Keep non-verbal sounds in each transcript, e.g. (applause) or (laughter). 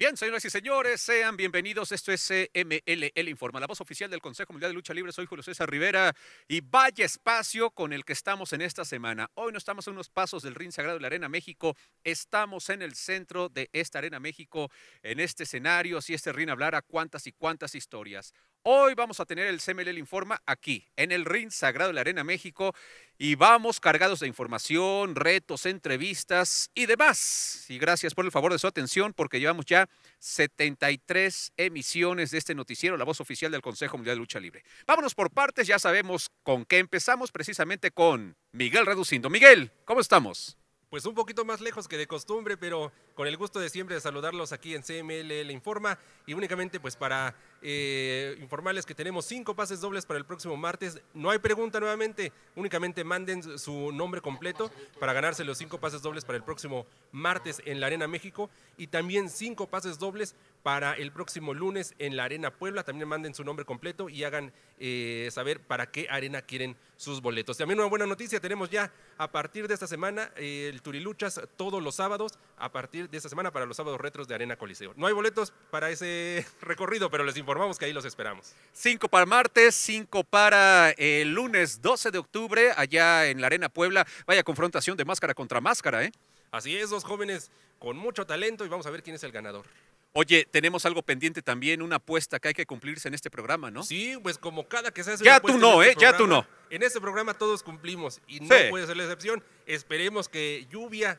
Bien, señoras y señores, sean bienvenidos. Esto es MLL Informa, la voz oficial del Consejo Mundial de Lucha Libre. Soy Julio César Rivera y vaya espacio con el que estamos en esta semana. Hoy no estamos a unos pasos del Ring Sagrado de la Arena México. Estamos en el centro de esta Arena México, en este escenario. Si este Ring hablara, cuántas y cuántas historias. Hoy vamos a tener el CMLL Informa aquí, en el RIN Sagrado de la Arena México, y vamos cargados de información, retos, entrevistas y demás. Y gracias por el favor de su atención, porque llevamos ya 73 emisiones de este noticiero, la voz oficial del Consejo Mundial de Lucha Libre. Vámonos por partes, ya sabemos con qué empezamos, precisamente con Miguel Reducindo. Miguel, ¿cómo estamos? pues un poquito más lejos que de costumbre, pero con el gusto de siempre de saludarlos aquí en CMLL Informa y únicamente pues para eh, informarles que tenemos cinco pases dobles para el próximo martes. No hay pregunta nuevamente, únicamente manden su nombre completo para ganarse los cinco pases dobles para el próximo martes en la Arena México y también cinco pases dobles para el próximo lunes en la Arena Puebla. También manden su nombre completo y hagan eh, saber para qué arena quieren sus boletos. También una buena noticia, tenemos ya a partir de esta semana eh, el Turiluchas todos los sábados, a partir de esta semana para los sábados retros de Arena Coliseo. No hay boletos para ese (laughs) recorrido, pero les informamos que ahí los esperamos. Cinco para martes, cinco para eh, el lunes 12 de octubre, allá en la Arena Puebla. Vaya confrontación de máscara contra máscara, ¿eh? Así es, dos jóvenes con mucho talento y vamos a ver quién es el ganador. Oye, tenemos algo pendiente también, una apuesta que hay que cumplirse en este programa, ¿no? Sí, pues como cada que se hace. Ya tú no, este ¿eh? ya tú no. En este programa todos cumplimos y no puede ser la excepción. Esperemos que lluvia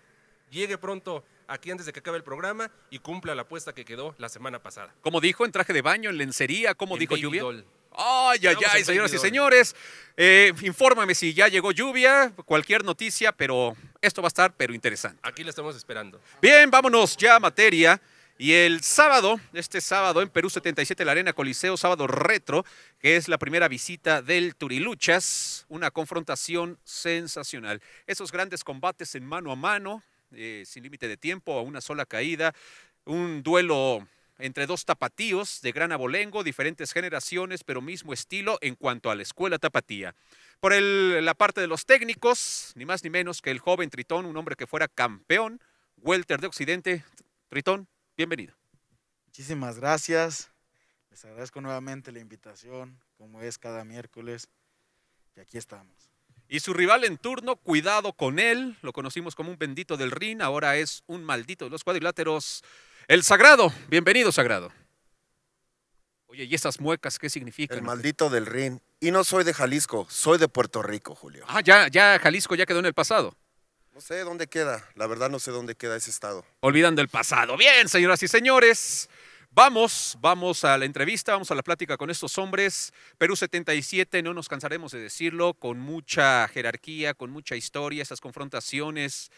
llegue pronto aquí antes de que acabe el programa y cumpla la apuesta que quedó la semana pasada. Como dijo, en traje de baño, en lencería, como dijo Lluvia. Ay, ay, ay, señoras y señores. Eh, infórmame si ya llegó lluvia, cualquier noticia, pero esto va a estar, pero interesante. Aquí la estamos esperando. Bien, vámonos ya a materia. Y el sábado, este sábado en Perú 77, la Arena Coliseo, sábado retro, que es la primera visita del Turiluchas, una confrontación sensacional. Esos grandes combates en mano a mano, eh, sin límite de tiempo, a una sola caída, un duelo entre dos tapatíos de gran abolengo, diferentes generaciones, pero mismo estilo en cuanto a la escuela tapatía. Por la parte de los técnicos, ni más ni menos que el joven Tritón, un hombre que fuera campeón, welter de Occidente. Tritón, bienvenido. Muchísimas gracias. Les agradezco nuevamente la invitación, como es cada miércoles. Y aquí estamos. Y su rival en turno, cuidado con él, lo conocimos como un bendito del RIN, ahora es un maldito de los cuadriláteros. El Sagrado, bienvenido Sagrado. Oye, ¿y esas muecas qué significan? El maldito del RIN. Y no soy de Jalisco, soy de Puerto Rico, Julio. Ah, ya, ya Jalisco ya quedó en el pasado. No sé dónde queda, la verdad no sé dónde queda ese estado. Olvidando el pasado. Bien, señoras y señores. Vamos, vamos a la entrevista, vamos a la plática con estos hombres. Perú 77, no nos cansaremos de decirlo, con mucha jerarquía, con mucha historia, esas confrontaciones.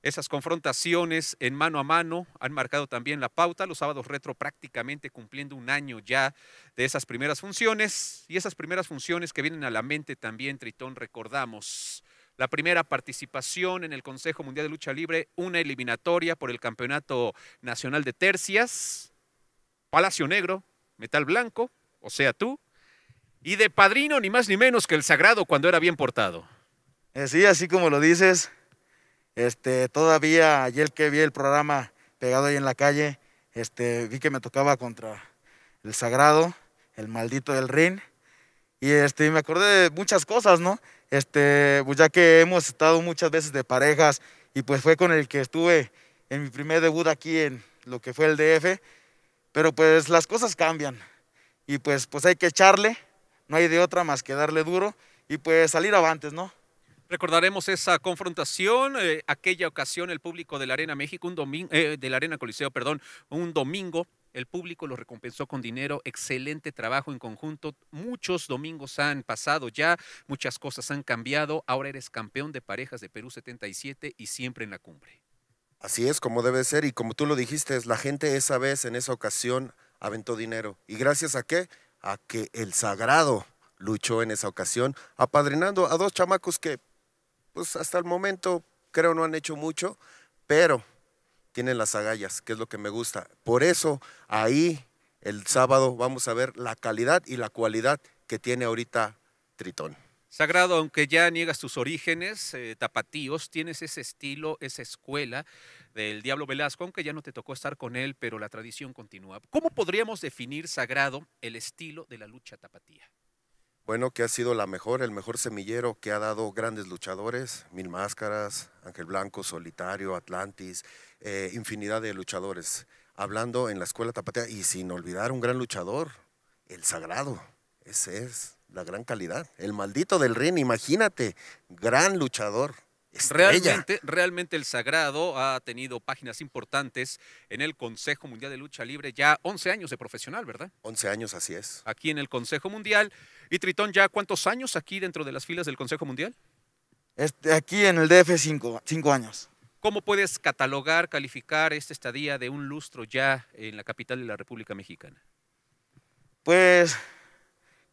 Esas confrontaciones en mano a mano han marcado también la pauta. Los sábados retro prácticamente cumpliendo un año ya de esas primeras funciones. Y esas primeras funciones que vienen a la mente también, Tritón, recordamos la primera participación en el Consejo Mundial de Lucha Libre, una eliminatoria por el Campeonato Nacional de Tercias. Palacio Negro, metal blanco, o sea tú, y de padrino ni más ni menos que el sagrado cuando era bien portado. Eh, sí, así como lo dices, este, todavía ayer que vi el programa pegado ahí en la calle, este, vi que me tocaba contra el sagrado, el maldito del Rin. y este, me acordé de muchas cosas, ¿no? Este, pues ya que hemos estado muchas veces de parejas, y pues fue con el que estuve en mi primer debut aquí en lo que fue el DF, pero pues las cosas cambian y pues, pues hay que echarle, no hay de otra más que darle duro y pues salir avantes, ¿no? Recordaremos esa confrontación, eh, aquella ocasión el público de la Arena México, un domingo, eh, Arena Coliseo, perdón, un domingo, el público lo recompensó con dinero, excelente trabajo en conjunto, muchos domingos han pasado ya, muchas cosas han cambiado, ahora eres campeón de parejas de Perú 77 y siempre en la cumbre. Así es como debe ser y como tú lo dijiste, la gente esa vez, en esa ocasión, aventó dinero. ¿Y gracias a qué? A que el sagrado luchó en esa ocasión, apadrinando a dos chamacos que, pues hasta el momento, creo no han hecho mucho, pero tienen las agallas, que es lo que me gusta. Por eso ahí el sábado vamos a ver la calidad y la cualidad que tiene ahorita Tritón. Sagrado, aunque ya niegas tus orígenes eh, tapatíos, tienes ese estilo, esa escuela del Diablo Velasco, aunque ya no te tocó estar con él, pero la tradición continúa. ¿Cómo podríamos definir, Sagrado, el estilo de la lucha tapatía? Bueno, que ha sido la mejor, el mejor semillero que ha dado grandes luchadores, Mil Máscaras, Ángel Blanco, Solitario, Atlantis, eh, infinidad de luchadores. Hablando en la escuela tapatía y sin olvidar un gran luchador, el Sagrado, ese es la gran calidad. El maldito del ring, imagínate, gran luchador. Realmente, el Sagrado ha tenido páginas importantes en el Consejo Mundial de Lucha Libre, ya 11 años de profesional, ¿verdad? 11 años, así es. Aquí en el Consejo Mundial. Y Tritón, ¿ya cuántos años aquí dentro de las filas del Consejo Mundial? Este, aquí en el DF, 5 años. ¿Cómo puedes catalogar, calificar esta estadía de un lustro ya en la capital de la República Mexicana? Pues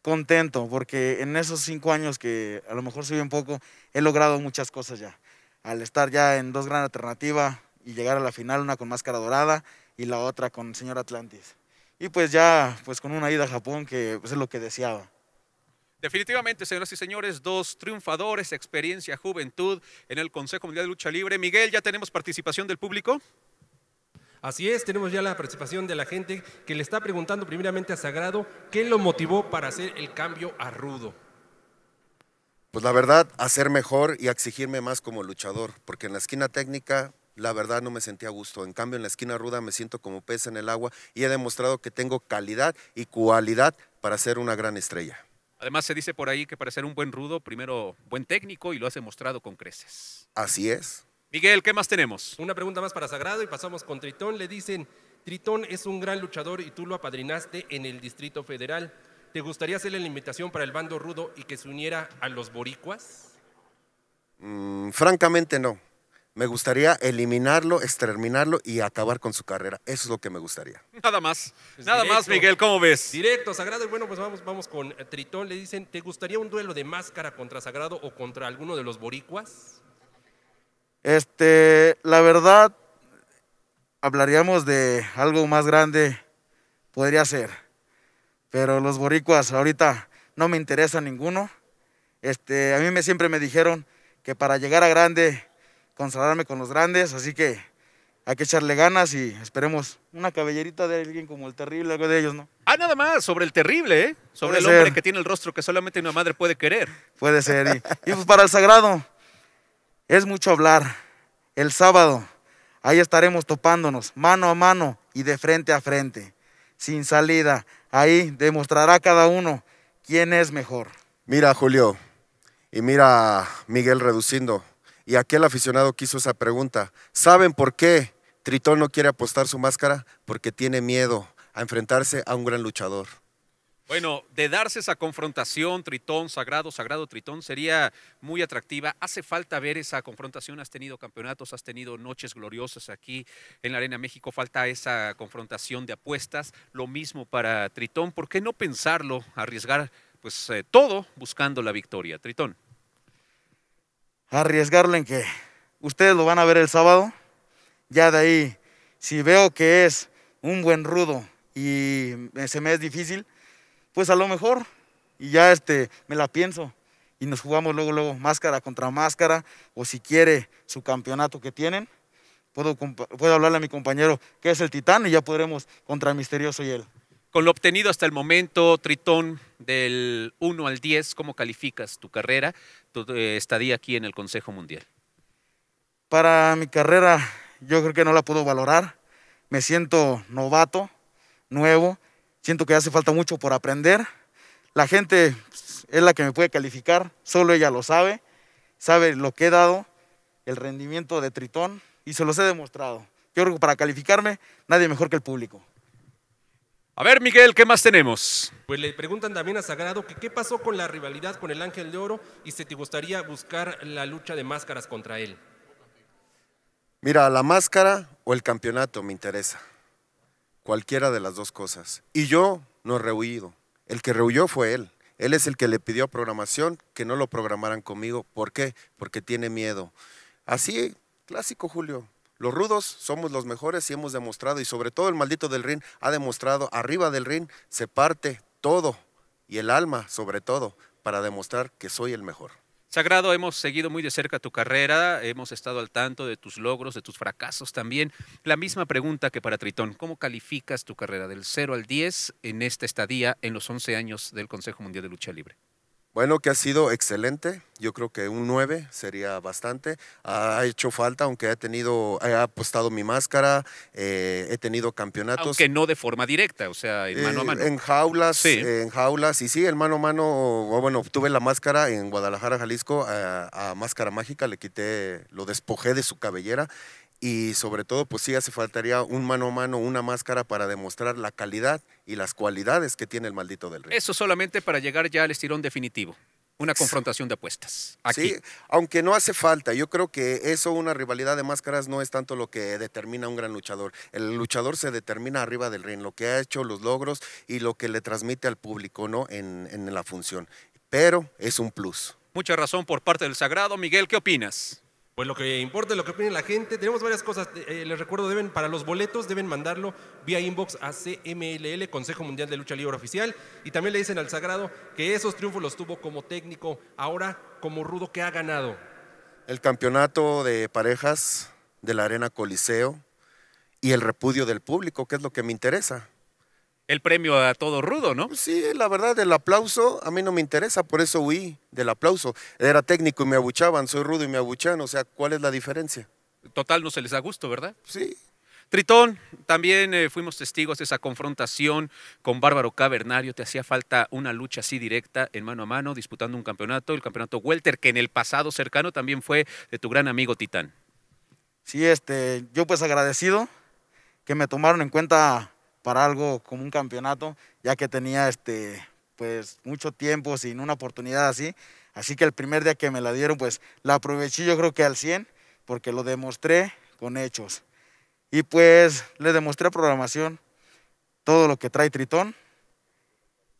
contento porque en esos cinco años que a lo mejor soy un poco, he logrado muchas cosas ya. Al estar ya en dos grandes alternativas y llegar a la final, una con Máscara Dorada y la otra con Señor Atlantis. Y pues ya, pues con una ida a Japón que pues es lo que deseaba. Definitivamente, señoras y señores, dos triunfadores, experiencia, juventud en el Consejo Mundial de Lucha Libre. Miguel, ¿ya tenemos participación del público? Así es, tenemos ya la participación de la gente que le está preguntando primeramente a Sagrado qué lo motivó para hacer el cambio a rudo. Pues la verdad, hacer mejor y exigirme más como luchador, porque en la esquina técnica la verdad no me sentía a gusto. En cambio, en la esquina ruda me siento como pez en el agua y he demostrado que tengo calidad y cualidad para ser una gran estrella. Además, se dice por ahí que para ser un buen rudo, primero buen técnico y lo has demostrado con creces. Así es. Miguel, ¿qué más tenemos? Una pregunta más para Sagrado y pasamos con Tritón. Le dicen, Tritón es un gran luchador y tú lo apadrinaste en el Distrito Federal. ¿Te gustaría hacerle la invitación para el bando rudo y que se uniera a los boricuas? Mm, francamente no. Me gustaría eliminarlo, exterminarlo y acabar con su carrera. Eso es lo que me gustaría. Nada más. Pues nada más, Miguel, ¿cómo ves? Directo, Sagrado. Y bueno, pues vamos, vamos con Tritón. Le dicen, ¿te gustaría un duelo de máscara contra Sagrado o contra alguno de los boricuas? Este, la verdad, hablaríamos de algo más grande, podría ser. Pero los boricuas ahorita no me interesa ninguno. Este, a mí me, siempre me dijeron que para llegar a grande, consagrarme con los grandes, así que hay que echarle ganas y esperemos una cabellerita de alguien como el terrible, algo de ellos, ¿no? Ah, nada más, sobre el terrible, ¿eh? Sobre el hombre que tiene el rostro que solamente una madre puede querer. Puede ser. y pues para el sagrado, es mucho hablar. El sábado, ahí estaremos topándonos mano a mano y de frente a frente, sin salida. Ahí demostrará cada uno quién es mejor. Mira, Julio, y mira, a Miguel reduciendo. Y aquel aficionado que hizo esa pregunta, ¿saben por qué Tritón no quiere apostar su máscara? Porque tiene miedo a enfrentarse a un gran luchador. Bueno, de darse esa confrontación, Tritón, Sagrado, Sagrado, Tritón, sería muy atractiva. Hace falta ver esa confrontación. Has tenido campeonatos, has tenido noches gloriosas aquí en la Arena México. Falta esa confrontación de apuestas. Lo mismo para Tritón. ¿Por qué no pensarlo, arriesgar pues eh, todo buscando la victoria? Tritón. Arriesgarlo en que ustedes lo van a ver el sábado. Ya de ahí, si veo que es un buen rudo y se me es difícil pues a lo mejor, y ya este, me la pienso. Y nos jugamos luego, luego, máscara contra máscara, o si quiere su campeonato que tienen, puedo, hablarle a mi compañero que es el titán y ya podremos contra el misterioso y él. Con lo obtenido hasta el momento, Tritón, del 1 al 10, ¿cómo calificas tu carrera, tu eh, estadía aquí en el Consejo Mundial? Para mi carrera, yo creo que no la puedo valorar. Me siento novato, nuevo, Siento que hace falta mucho por aprender. La gente es la que me puede calificar, solo ella lo sabe, sabe lo que he dado, el rendimiento de Tritón y se los he demostrado. Yo creo que para calificarme, nadie mejor que el público. A ver, Miguel, ¿qué más tenemos? Pues le preguntan también a Sagrado que qué pasó con la rivalidad con el Ángel de Oro y si te gustaría buscar la lucha de máscaras contra él. Mira, la máscara o el campeonato me interesa cualquiera de las dos cosas. Y yo no he rehuido. El que rehuyó fue él. Él es el que le pidió a programación que no lo programaran conmigo. ¿Por qué? Porque tiene miedo. Así, clásico Julio. Los rudos somos los mejores y hemos demostrado, y sobre todo el maldito del ring ha demostrado, arriba del ring se parte todo, y el alma sobre todo, para demostrar que soy el mejor. Sagrado, hemos seguido muy de cerca tu carrera, hemos estado al tanto de tus logros, de tus fracasos también. La misma pregunta que para Tritón, ¿cómo calificas tu carrera del 0 al 10 en esta estadía en los 11 años del Consejo Mundial de Lucha Libre? Bueno, que ha sido excelente. Yo creo que un 9 sería bastante. Ha hecho falta, aunque he tenido, he apostado mi máscara, eh, he tenido campeonatos. Aunque no de forma directa, o sea, en mano a eh, mano. En jaulas, eh, en jaulas. Y sí, en mano a mano, bueno, obtuve la máscara en Guadalajara, Jalisco, a, a máscara mágica, le quité, lo despojé de su cabellera y sobre todo pues sí hace faltaría un mano a mano, una máscara para demostrar la calidad y las cualidades que tiene el maldito del ring. Eso solamente para llegar ya al estirón definitivo. Una confrontación de apuestas. Sí, aunque no hace falta. Yo creo que eso, una rivalidad de máscaras, no es tanto lo que determina a un gran luchador. El luchador se determina arriba del ring, lo que ha hecho, los logros y lo que le transmite al público, ¿no? En, en la función. Pero es un plus. Mucha razón por parte del Sagrado. Miguel, ¿qué opinas? Pues lo que importa es lo que opine la gente. Tenemos varias cosas. Eh, eh, les recuerdo, deben, para los boletos deben mandarlo vía inbox a CMLL, Consejo Mundial de Lucha Libre Oficial. Y también le dicen al Sagrado que esos triunfos los tuvo como técnico, ahora como rudo que ha ganado. El campeonato de parejas de la Arena Coliseo y el repudio del público, que es lo que me interesa el premio a todo rudo, ¿no? Sí, la verdad, el aplauso a mí no me interesa, por eso huí del aplauso. Era técnico y me abuchaban, soy rudo y me abuchan, o sea, ¿cuál es la diferencia? Total, no se les da gusto, ¿verdad? Sí. Tritón, también eh, fuimos testigos de esa confrontación con Bárbaro Cavernario. Te hacía falta una lucha así directa, en mano a mano, disputando un campeonato, el campeonato Welter, que en el pasado cercano también fue de tu gran amigo Titán. Sí, este, yo pues agradecido que me tomaron en cuenta para algo como un campeonato, ya que tenía este, pues, mucho tiempo sin una oportunidad así. Así que el primer día que me la dieron, pues la aproveché yo creo que al 100, porque lo demostré con hechos. Y pues le demostré a programación todo lo que trae Tritón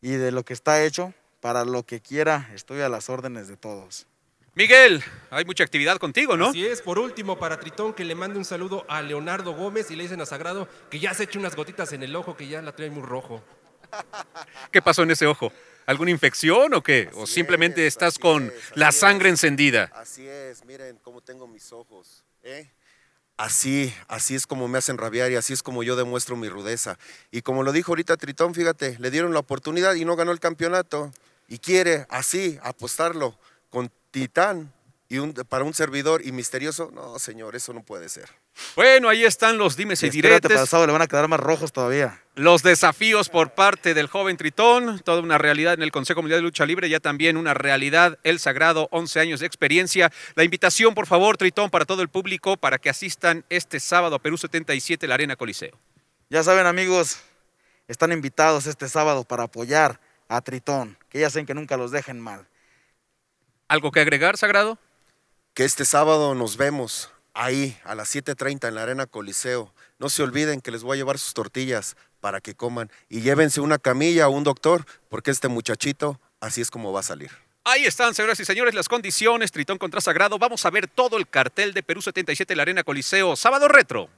y de lo que está hecho, para lo que quiera, estoy a las órdenes de todos. Miguel, hay mucha actividad contigo, ¿no? Así es, por último, para Tritón, que le mande un saludo a Leonardo Gómez y le dicen a Sagrado que ya se hecho unas gotitas en el ojo, que ya la trae muy rojo. (laughs) ¿Qué pasó en ese ojo? ¿Alguna infección o qué? ¿O simplemente estás con la sangre encendida? Así es, miren cómo tengo mis ojos. ¿eh? Así, así es como me hacen rabiar y así es como yo demuestro mi rudeza. Y como lo dijo ahorita Tritón, fíjate, le dieron la oportunidad y no ganó el campeonato. Y quiere así apostarlo con titán y para un servidor y misterioso, no, señor, eso no puede ser. Bueno, ahí están los dimes y, directos el pasado le van a quedar más rojos todavía. Los desafíos por parte del joven Tritón, toda una realidad en el Consejo Mundial de Lucha Libre, ya también una realidad el Sagrado, 11 años de experiencia. La invitación, por favor, Tritón, para todo el público, para que asistan este sábado a Perú 77, la Arena Coliseo. Ya saben, amigos, están invitados este sábado para apoyar a Tritón, que ya saben que nunca los dejen mal. ¿Algo que agregar, Sagrado? Que este sábado nos vemos ahí a las 7.30 en la Arena Coliseo. No se olviden que les voy a llevar sus tortillas para que coman y llévense una camilla o un doctor porque este muchachito así es como va a salir. Ahí están, señoras y señores, las condiciones, Tritón contra Sagrado. Vamos a ver todo el cartel de Perú 77 en la Arena Coliseo, sábado retro.